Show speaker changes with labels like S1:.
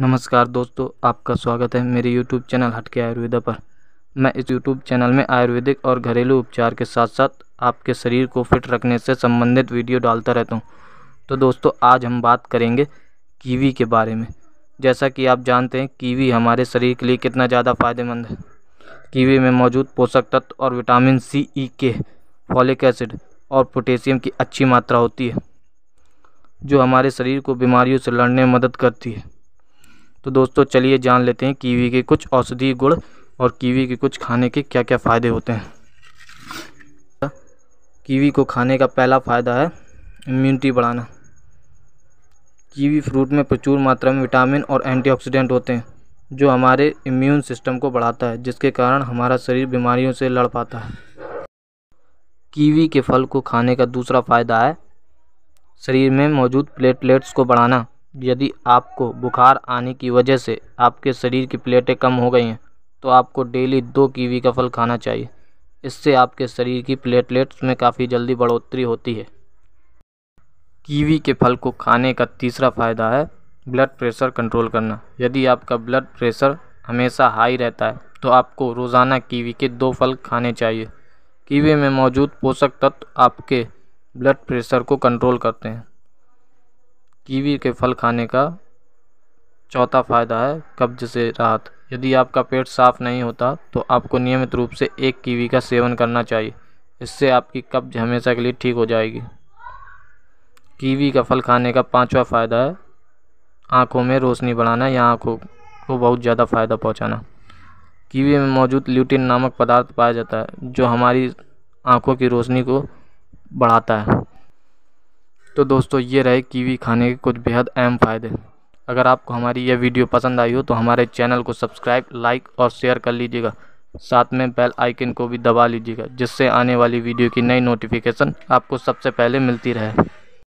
S1: नमस्कार दोस्तों आपका स्वागत है मेरे यूट्यूब चैनल हटके आयुर्वेदा पर मैं इस यूट्यूब चैनल में आयुर्वेदिक और घरेलू उपचार के साथ साथ आपके शरीर को फिट रखने से संबंधित वीडियो डालता रहता हूँ तो दोस्तों आज हम बात करेंगे कीवी के बारे में जैसा कि आप जानते हैं कीवी हमारे शरीर के लिए कितना ज़्यादा फायदेमंद है कीवी में मौजूद पोषक तत्व और विटामिन सी ई के फॉलिक एसिड और पोटेशियम की अच्छी मात्रा होती है जो हमारे शरीर को बीमारियों से लड़ने में मदद करती है तो दोस्तों चलिए जान लेते हैं कीवी के कुछ औषधीय गुण और कीवी के कुछ खाने के क्या क्या फ़ायदे होते हैं कीवी को खाने का पहला फ़ायदा है इम्यूनिटी बढ़ाना कीवी फ्रूट में प्रचुर मात्रा में विटामिन और एंटीऑक्सीडेंट होते हैं जो हमारे इम्यून सिस्टम को बढ़ाता है जिसके कारण हमारा शरीर बीमारियों से लड़ पाता है कीवी के फल को खाने का दूसरा फ़ायदा है शरीर में मौजूद प्लेटलेट्स को बढ़ाना यदि आपको बुखार आने की वजह से आपके शरीर की प्लेटें कम हो गई हैं तो आपको डेली दो कीवी का फल खाना चाहिए इससे आपके शरीर की प्लेटलेट्स में काफ़ी जल्दी बढ़ोतरी होती है कीवी के फल को खाने का तीसरा फ़ायदा है ब्लड प्रेशर कंट्रोल करना यदि आपका ब्लड प्रेशर हमेशा हाई रहता है तो आपको रोज़ाना कीवी के दो फल खाने चाहिए कीवी में मौजूद पोषक तत्व आपके ब्लड प्रेशर को कंट्रोल करते हैं कीवी के फल खाने का चौथा फ़ायदा है कब्ज से राहत यदि आपका पेट साफ़ नहीं होता तो आपको नियमित रूप से एक कीवी का सेवन करना चाहिए इससे आपकी कब्ज हमेशा के लिए ठीक हो जाएगी कीवी का फल खाने का पांचवा फ़ायदा है आँखों में रोशनी बढ़ाना या आँखों को बहुत ज़्यादा फ़ायदा पहुँचाना कीवी में मौजूद ल्यूटिन नामक पदार्थ पाया जाता है जो हमारी आँखों की रोशनी को बढ़ाता है तो दोस्तों ये रहे कीवी खाने के कुछ बेहद अहम फ़ायदे अगर आपको हमारी यह वीडियो पसंद आई हो तो हमारे चैनल को सब्सक्राइब लाइक और शेयर कर लीजिएगा साथ में बेल आइकन को भी दबा लीजिएगा जिससे आने वाली वीडियो की नई नोटिफिकेशन आपको सबसे पहले मिलती रहे